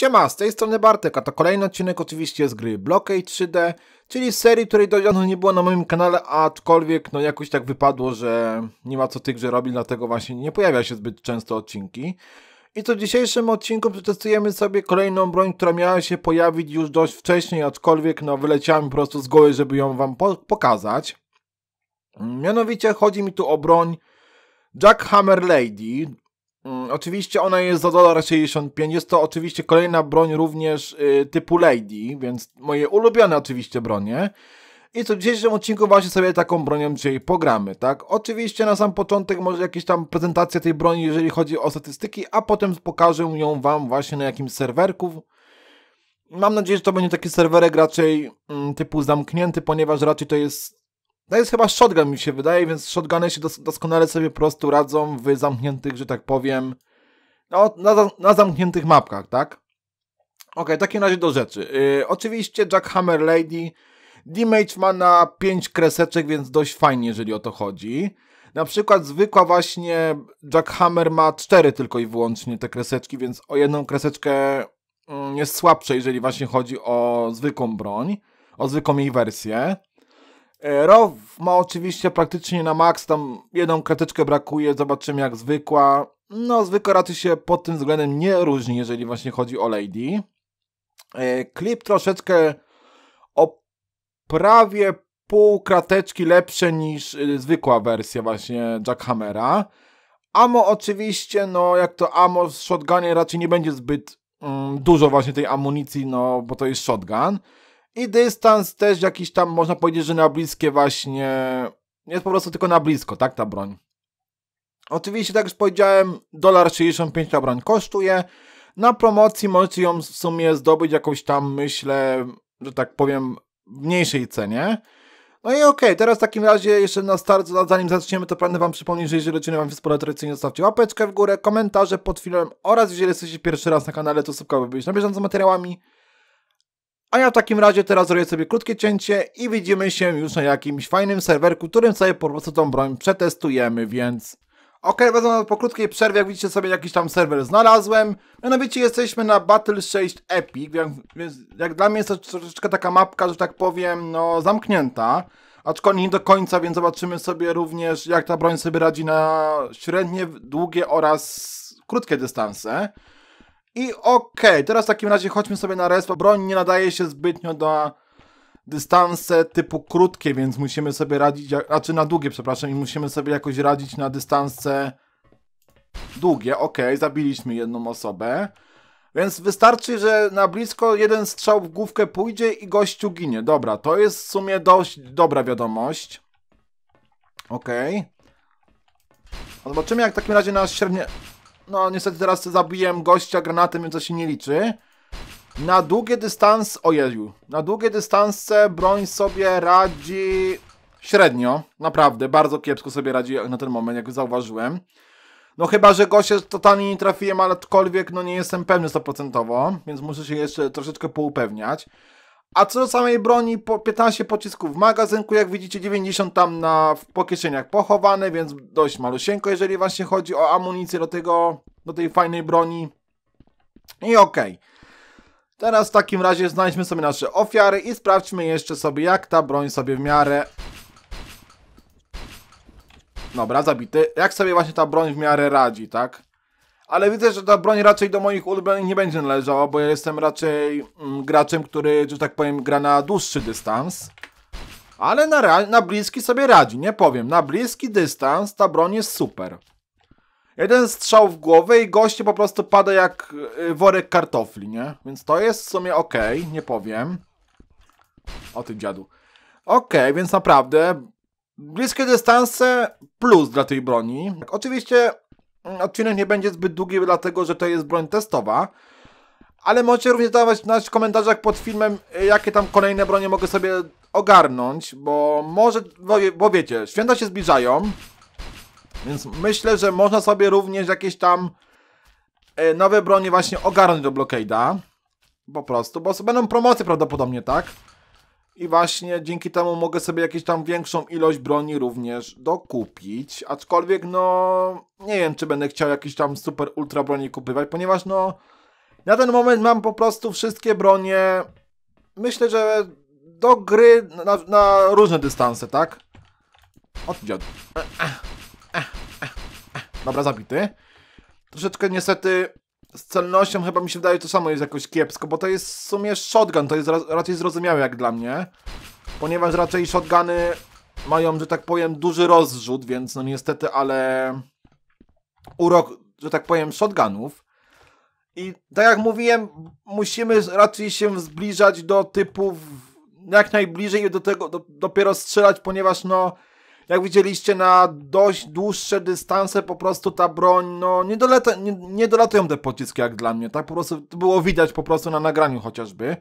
Siema, z tej strony Bartek, a to kolejny odcinek oczywiście z gry Blockade 3D, czyli serii, której dawno nie było na moim kanale, aczkolwiek no jakoś tak wypadło, że nie ma co tych, że robi, dlatego właśnie nie pojawia się zbyt często odcinki. I to w dzisiejszym odcinku przetestujemy sobie kolejną broń, która miała się pojawić już dość wcześniej, aczkolwiek no wyleciałem po prostu z goły, żeby ją wam po pokazać. Mianowicie chodzi mi tu o broń Jackhammer Lady, Mm, oczywiście ona jest za dolar 65. Jest to oczywiście kolejna broń również y, typu Lady, więc moje ulubione oczywiście bronie. I co w dzisiejszym odcinku właśnie sobie taką bronią dzisiaj pogramy, tak? Oczywiście na sam początek może jakieś tam prezentacja tej broni, jeżeli chodzi o statystyki, a potem pokażę ją Wam właśnie na jakimś serwerku. Mam nadzieję, że to będzie taki serwerek raczej mm, typu zamknięty, ponieważ raczej to jest to jest chyba shotgun mi się wydaje, więc shotguny się dos doskonale sobie po prostu radzą w zamkniętych, że tak powiem, no, na, za na zamkniętych mapkach, tak? Ok, w takim razie do rzeczy. Yy, oczywiście Jackhammer Lady Damage ma na 5 kreseczek, więc dość fajnie, jeżeli o to chodzi. Na przykład zwykła właśnie Jackhammer ma 4 tylko i wyłącznie te kreseczki, więc o jedną kreseczkę mm, jest słabsze, jeżeli właśnie chodzi o zwykłą broń, o zwykłą jej wersję. E, Row ma oczywiście praktycznie na maks, tam jedną krateczkę brakuje, zobaczymy jak zwykła. No, zwykła raczej się pod tym względem nie różni, jeżeli właśnie chodzi o Lady. Klip e, troszeczkę o prawie pół krateczki lepsze niż e, zwykła wersja właśnie Jackhammera. Amo oczywiście, no jak to amo z shotgunie raczej nie będzie zbyt mm, dużo właśnie tej amunicji, no bo to jest shotgun. I dystans też jakiś tam, można powiedzieć, że na bliskie właśnie... Jest po prostu tylko na blisko, tak, ta broń. Oczywiście, tak już powiedziałem, dolar 65 ta broń kosztuje. Na promocji możecie ją w sumie zdobyć jakąś tam, myślę, że tak powiem, w mniejszej cenie. No i okej, okay, teraz w takim razie jeszcze na start, zanim zaczniemy, to pragnę Wam przypomnieć, że jeżeli odcinek Wam się spodobał, tradycyjnie zostawcie łapeczkę w górę, komentarze pod filmem oraz jeżeli jesteście pierwszy raz na kanale, to być na bieżąco z materiałami. A ja w takim razie teraz zrobię sobie krótkie cięcie i widzimy się już na jakimś fajnym serwerku, którym sobie po prostu tą broń przetestujemy, więc... Ok, wezmę po krótkiej przerwie, jak widzicie sobie jakiś tam serwer znalazłem. Mianowicie jesteśmy na Battle 6 Epic, więc jak dla mnie jest to troszeczkę taka mapka, że tak powiem, no zamknięta. Aczkolwiek nie do końca, więc zobaczymy sobie również jak ta broń sobie radzi na średnie, długie oraz krótkie dystanse. I okej, okay, teraz w takim razie chodźmy sobie na respa. Broń nie nadaje się zbytnio do dystanse typu krótkie, więc musimy sobie radzić, znaczy na długie, przepraszam, i musimy sobie jakoś radzić na dystanse długie. Okej, okay, zabiliśmy jedną osobę. Więc wystarczy, że na blisko jeden strzał w główkę pójdzie i gościu ginie. Dobra, to jest w sumie dość dobra wiadomość. Okej. Okay. Zobaczymy jak w takim razie nasz średnie... No niestety teraz zabiłem gościa granatem, więc to się nie liczy. Na długie dystanse... Ojeju. Na długie dystanse broń sobie radzi... Średnio. Naprawdę. Bardzo kiepsko sobie radzi na ten moment, jak zauważyłem. No chyba, że gościa totalnie nie trafiłem, ale aczkolwiek no nie jestem pewny 100%, więc muszę się jeszcze troszeczkę poupewniać. A co do samej broni, po 15 pocisków w magazynku, jak widzicie 90 tam na, w kieszeniach pochowane, więc dość malusieńko, jeżeli właśnie chodzi o amunicję do tego, do tej fajnej broni. I okej. Okay. Teraz w takim razie znajdźmy sobie nasze ofiary i sprawdźmy jeszcze sobie jak ta broń sobie w miarę... Dobra, zabity. Jak sobie właśnie ta broń w miarę radzi, tak? ale widzę, że ta broń raczej do moich ulubionych nie będzie należała, bo ja jestem raczej mm, graczem, który, że tak powiem, gra na dłuższy dystans. Ale na, na bliski sobie radzi, nie powiem. Na bliski dystans ta broń jest super. Jeden strzał w głowę i goście po prostu pada jak y, worek kartofli, nie? Więc to jest w sumie ok, nie powiem. O tym dziadu. Ok, więc naprawdę bliskie dystanse plus dla tej broni. Oczywiście Odcinek nie będzie zbyt długi, dlatego że to jest broń testowa. Ale możecie również dawać w komentarzach pod filmem, y, jakie tam kolejne bronie mogę sobie ogarnąć, bo może, bo wiecie, święta się zbliżają, więc myślę, że można sobie również jakieś tam y, nowe bronie właśnie ogarnąć do Blokade'a. Po prostu, bo będą promocje prawdopodobnie, tak? i właśnie dzięki temu mogę sobie jakieś tam większą ilość broni również dokupić, aczkolwiek no nie wiem czy będę chciał jakieś tam super ultra broni kupywać, ponieważ no na ten moment mam po prostu wszystkie bronie, myślę, że do gry na, na różne dystanse, tak? Oddział. Eh, eh, eh, Dobra, zabity. Troszeczkę niestety z celnością chyba mi się wydaje to samo jest jakoś kiepsko, bo to jest w sumie shotgun, to jest raczej zrozumiałe jak dla mnie. Ponieważ raczej shotguny mają, że tak powiem, duży rozrzut, więc no niestety, ale urok, że tak powiem, shotgunów. I tak jak mówiłem, musimy raczej się zbliżać do typów jak najbliżej i do tego do, dopiero strzelać, ponieważ no jak widzieliście na dość dłuższe dystanse po prostu ta broń, no nie, doleta, nie, nie dolatują te pociski jak dla mnie, tak po prostu było widać po prostu na nagraniu chociażby,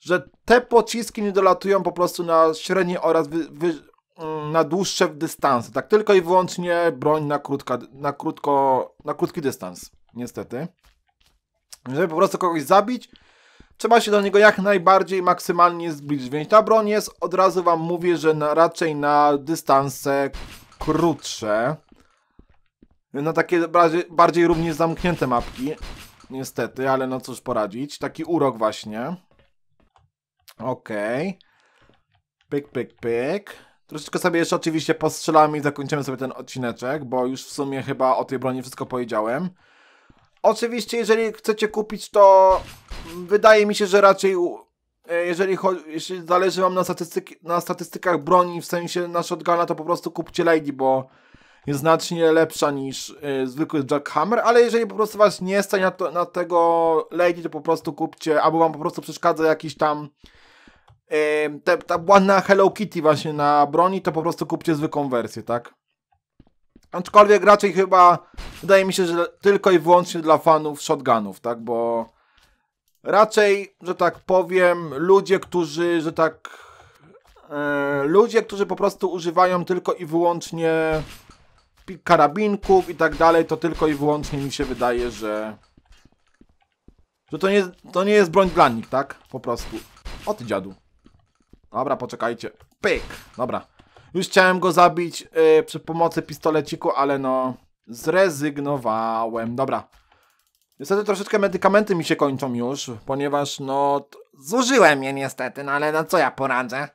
że te pociski nie dolatują po prostu na średnie oraz wy, wy, mm, na dłuższe dystanse, tak tylko i wyłącznie broń na, krótka, na, krótko, na krótki dystans, niestety. Żeby po prostu kogoś zabić, Trzeba się do niego jak najbardziej maksymalnie zbliżyć, więc ta broń jest, od razu wam mówię, że na, raczej na dystanse krótsze. Na takie bardziej, bardziej zamknięte mapki, niestety, ale no cóż poradzić. Taki urok właśnie. Okej. Okay. Pyk, pyk, pyk. Troszeczkę sobie jeszcze oczywiście postrzelamy i zakończymy sobie ten odcineczek, bo już w sumie chyba o tej broni wszystko powiedziałem. Oczywiście, jeżeli chcecie kupić, to wydaje mi się, że raczej e, jeżeli, chodzi, zależy wam na, na statystykach broni, w sensie na shotguna, to po prostu kupcie Lady, bo jest znacznie lepsza niż y, zwykły Jackhammer, ale jeżeli po prostu was nie stać na, na tego Lady, to po prostu kupcie, albo wam po prostu przeszkadza jakiś tam y, te, ta błanna Hello Kitty właśnie na broni, to po prostu kupcie zwykłą wersję, tak? Aczkolwiek raczej chyba wydaje mi się, że tylko i wyłącznie dla fanów shotgunów, tak? Bo raczej, że tak powiem, ludzie, którzy, że tak. E, ludzie, którzy po prostu używają tylko i wyłącznie karabinków i tak dalej, to tylko i wyłącznie mi się wydaje, że. Że to nie, to nie jest broń dla nich, tak? Po prostu. O ty dziadu. Dobra, poczekajcie. Pyk. Dobra. Już chciałem go zabić e, przy pomocy pistoleciku, ale no... Zrezygnowałem. Dobra. Niestety troszeczkę medykamenty mi się kończą już, ponieważ no... Zużyłem je niestety, no ale na co ja poradzę?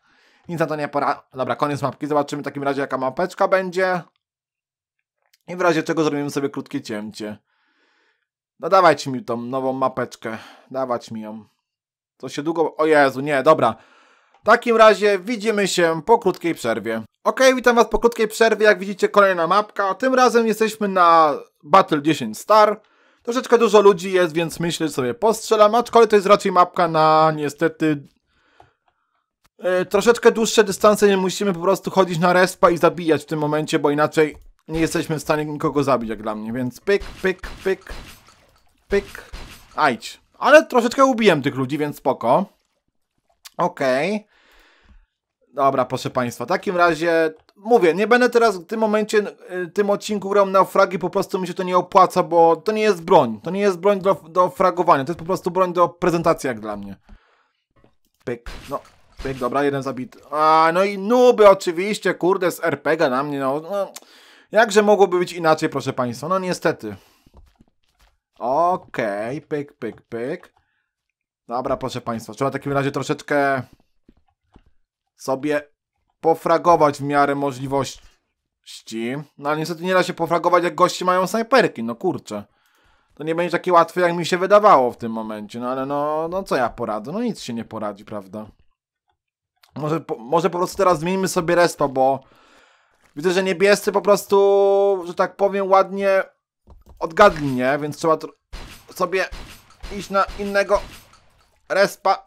Nic na to nie pora... Dobra, koniec mapki. Zobaczymy w takim razie jaka mapeczka będzie. I w razie czego zrobimy sobie krótkie cięcie. No dawać mi tą nową mapeczkę. Dawać mi ją. To się długo... O Jezu, nie, dobra. W takim razie widzimy się po krótkiej przerwie. Ok, witam was po krótkiej przerwie. Jak widzicie kolejna mapka. Tym razem jesteśmy na Battle 10 Star. Troszeczkę dużo ludzi jest, więc myślę, że sobie postrzelam, aczkolwiek to jest raczej mapka na niestety yy, troszeczkę dłuższe dystanse, nie musimy po prostu chodzić na respa i zabijać w tym momencie, bo inaczej nie jesteśmy w stanie nikogo zabić, jak dla mnie, więc pyk, pyk, pyk, pyk, ajdź. Ale troszeczkę ubiłem tych ludzi, więc spoko. Okej. Okay. Dobra, proszę Państwa, w takim razie mówię, nie będę teraz w tym momencie, y, tym odcinku grał na fragi, po prostu mi się to nie opłaca, bo to nie jest broń. To nie jest broń do, do fragowania, to jest po prostu broń do prezentacji jak dla mnie. Pyk, no, pyk, dobra, jeden zabity. A, no i nuby oczywiście, kurde, z RPG na mnie, no, no. Jakże mogłoby być inaczej, proszę państwa, no niestety. Okej, okay, pyk, pyk, pyk. Dobra, proszę państwa, trzeba w takim razie troszeczkę sobie pofragować w miarę możliwości. No ale niestety nie da się pofragować, jak goście mają snajperki, no kurczę. To nie będzie takie łatwe, jak mi się wydawało w tym momencie, no ale no, no co ja poradzę? No nic się nie poradzi, prawda? Może po, może po prostu teraz zmienimy sobie respa, bo widzę, że niebiescy po prostu, że tak powiem, ładnie odgadli, nie? Więc trzeba sobie iść na innego respa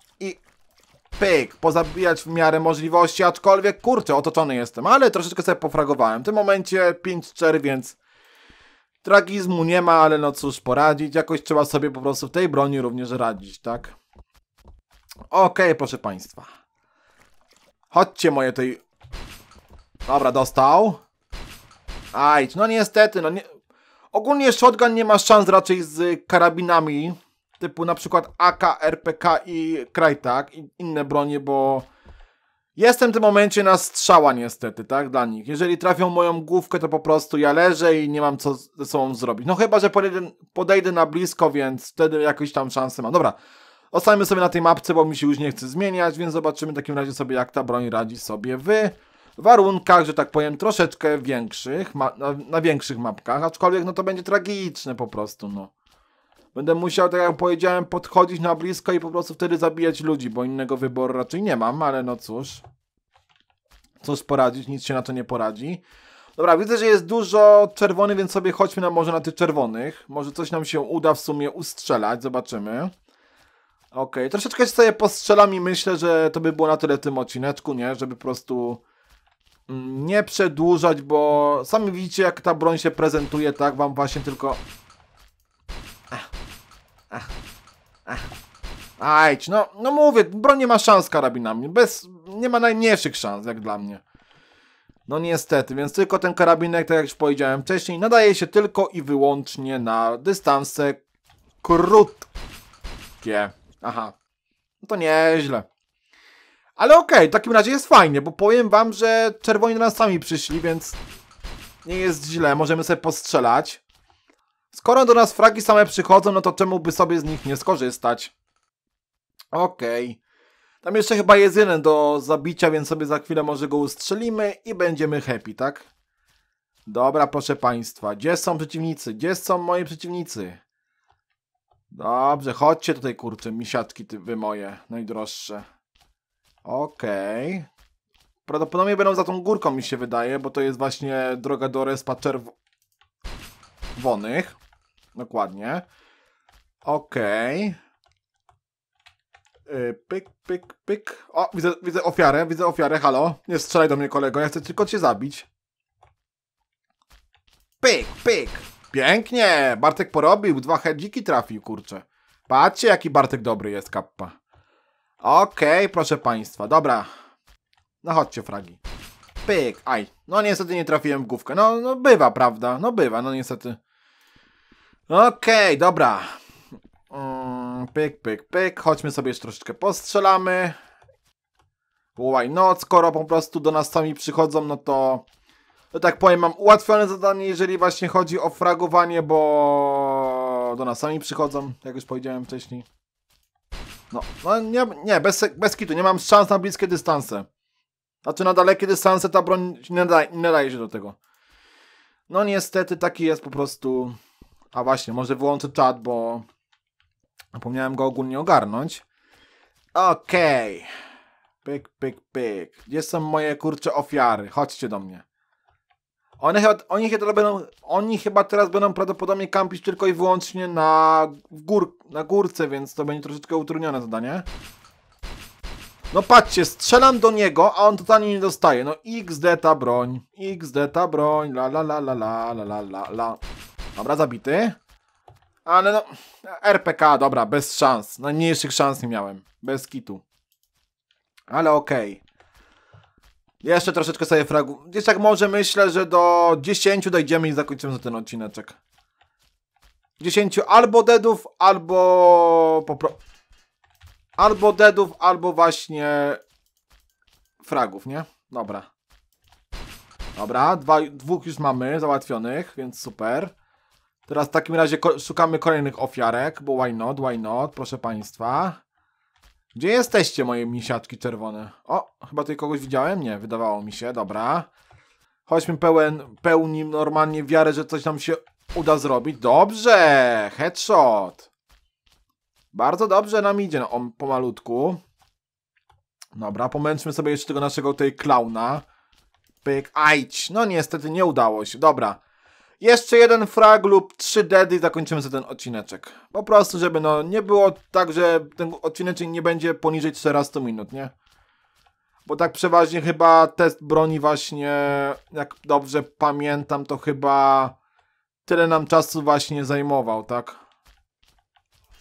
pyk, pozabijać w miarę możliwości, aczkolwiek kurczę, otoczony jestem, ale troszeczkę sobie pofragowałem. W tym momencie 5-4, więc tragizmu nie ma, ale no cóż poradzić, jakoś trzeba sobie po prostu w tej broni również radzić, tak? Okej, okay, proszę Państwa. Chodźcie moje tej... Dobra, dostał. Ajdź, no niestety, no nie... Ogólnie shotgun nie ma szans raczej z karabinami typu na przykład AK, RPK i Krajtak i inne bronie, bo jestem w tym momencie na strzała niestety, tak, dla nich. Jeżeli trafią moją główkę, to po prostu ja leżę i nie mam co ze sobą zrobić. No chyba, że podejdę, podejdę na blisko, więc wtedy jakieś tam szanse mam. Dobra, Ostajemy sobie na tej mapce, bo mi się już nie chce zmieniać, więc zobaczymy w takim razie sobie, jak ta broń radzi sobie w warunkach, że tak powiem, troszeczkę większych, na, na, większych mapkach, aczkolwiek no to będzie tragiczne po prostu, no. Będę musiał, tak jak powiedziałem, podchodzić na blisko i po prostu wtedy zabijać ludzi, bo innego wyboru raczej nie mam, ale no cóż. Cóż poradzić, nic się na to nie poradzi. Dobra, widzę, że jest dużo czerwonych, więc sobie chodźmy na, może na tych czerwonych. Może coś nam się uda w sumie ustrzelać, zobaczymy. Okej, okay. troszeczkę sobie postrzelam i myślę, że to by było na tyle w tym odcineczku, nie? Żeby po prostu mm, nie przedłużać, bo sami widzicie, jak ta broń się prezentuje, tak? Wam właśnie tylko Ach, ach. Ajć, no, no mówię, broń nie ma szans z karabinami. Bez, nie ma najmniejszych szans, jak dla mnie. No niestety, więc tylko ten karabinek, tak jak już powiedziałem wcześniej, nadaje się tylko i wyłącznie na dystanse krótkie. Aha, no to nieźle. Ale okej, okay, w takim razie jest fajnie, bo powiem wam, że czerwoni do nas sami przyszli, więc nie jest źle, możemy sobie postrzelać. Skoro do nas fragi same przychodzą, no to czemu by sobie z nich nie skorzystać? Okej. Okay. Tam jeszcze chyba jest jeden do zabicia, więc sobie za chwilę może go ustrzelimy i będziemy happy, tak? Dobra, proszę państwa. Gdzie są przeciwnicy? Gdzie są moi przeciwnicy? Dobrze, chodźcie tutaj, kurczę, misiatki ty, wy moje, najdroższe. Okej. Okay. Prawdopodobnie będą za tą górką, mi się wydaje, bo to jest właśnie droga do respa czerwonych. Dokładnie. Okej. Okay. Yy, pyk, pyk, pyk. O, widzę, widzę ofiarę, widzę ofiarę, halo. Nie strzelaj do mnie, kolego, ja chcę tylko cię zabić. Pyk, pyk. Pięknie, Bartek porobił, dwa hedziki trafił, kurczę. Patrzcie, jaki Bartek dobry jest, kappa. Okej, okay, proszę państwa, dobra. No chodźcie, fragi. Pyk, aj. No niestety nie trafiłem w główkę. No, no bywa, prawda? No bywa, no niestety. Okej, okay, dobra. Mm, pyk, pyk, pyk. Chodźmy sobie jeszcze troszeczkę postrzelamy. Why not? Skoro po prostu do nas sami przychodzą, no to... No tak powiem, mam ułatwione zadanie, jeżeli właśnie chodzi o fragowanie, bo... Do nas sami przychodzą, jak już powiedziałem wcześniej. No, no nie, nie bez, bez kitu, nie mam szans na bliskie dystanse. Znaczy na dalekie dystanse ta broń nie, da, nie nadaje się do tego. No niestety taki jest po prostu a właśnie, może wyłączę czat, bo zapomniałem go ogólnie ogarnąć. Okej. Okay. Pyk, pyk, pyk. Gdzie są moje kurcze ofiary? Chodźcie do mnie. One chyba, oni, chyba będą, oni chyba teraz będą prawdopodobnie kampić tylko i wyłącznie na, gór, na górce, więc to będzie troszeczkę utrudnione zadanie. No patrzcie, strzelam do niego, a on totalnie nie dostaje. No XD ta broń, XD ta broń, la la la la la la la la. Dobra, zabity. Ale no, RPK, dobra, bez szans. Najmniejszych szans nie miałem. Bez kitu. Ale okej. Okay. Jeszcze troszeczkę sobie fragu... Gdzieś tak może myślę, że do 10 dojdziemy i zakończymy za ten odcineczek. 10 albo deadów, albo... Popro... Albo deadów, albo właśnie... Fragów, nie? Dobra. Dobra, dwa, dwóch już mamy załatwionych, więc super. Teraz w takim razie szukamy kolejnych ofiarek, bo why not, why not, proszę państwa. Gdzie jesteście, moje misiaczki czerwone? O, chyba tutaj kogoś widziałem? Nie, wydawało mi się, dobra. Chodźmy pełen, pełni normalnie wiarę, że coś nam się uda zrobić. Dobrze, headshot. Bardzo dobrze nam idzie, no, on pomalutku. Dobra, pomęczmy sobie jeszcze tego naszego tutaj klauna. Pyk, ajć. No niestety nie udało się, dobra. Jeszcze jeden frag lub trzy dedy i zakończymy sobie ten odcineczek. Po prostu, żeby no nie było tak, że ten odcineczek nie będzie poniżej 14 minut, nie? Bo tak przeważnie chyba test broni właśnie, jak dobrze pamiętam, to chyba tyle nam czasu właśnie zajmował, tak?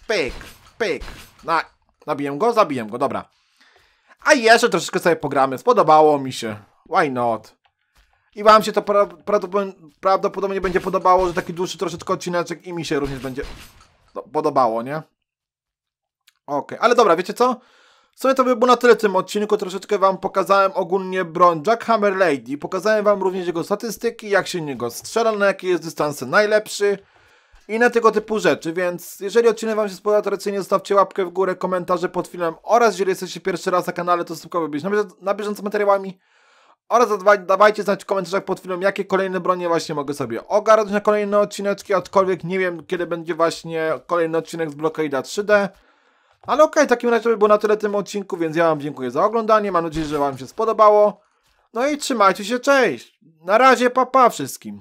Pyk, pyk. Na, nabiję go, zabiję go, dobra. A jeszcze troszeczkę sobie pogramy, spodobało mi się. Why not? I wam się to pra prawdopodobnie będzie podobało, że taki dłuższy troszeczkę odcineczek i mi się również będzie no, podobało, nie? Ok, ale dobra, wiecie co? W sumie to by było na tyle w tym odcinku. Troszeczkę wam pokazałem ogólnie broń Jackhammer Lady. Pokazałem wam również jego statystyki, jak się niego strzela, na jakie jest dystanse najlepszy i na tego typu rzeczy, więc jeżeli odcinek Wam się spodobał, tradycyjnie zostawcie łapkę w górę, komentarze pod filmem oraz jeżeli jesteście pierwszy raz na kanale, to subskrybuj, być na, bieżąco materiałami. Oraz dawajcie znać w komentarzach pod filmem, jakie kolejne bronie właśnie mogę sobie ogarnąć na kolejne odcineczki, aczkolwiek nie wiem, kiedy będzie właśnie kolejny odcinek z Blockada 3D. Ale okej, okay, w takim razie to by było na tyle w tym odcinku, więc ja Wam dziękuję za oglądanie, mam nadzieję, że Wam się spodobało. No i trzymajcie się, cześć! Na razie, pa pa wszystkim!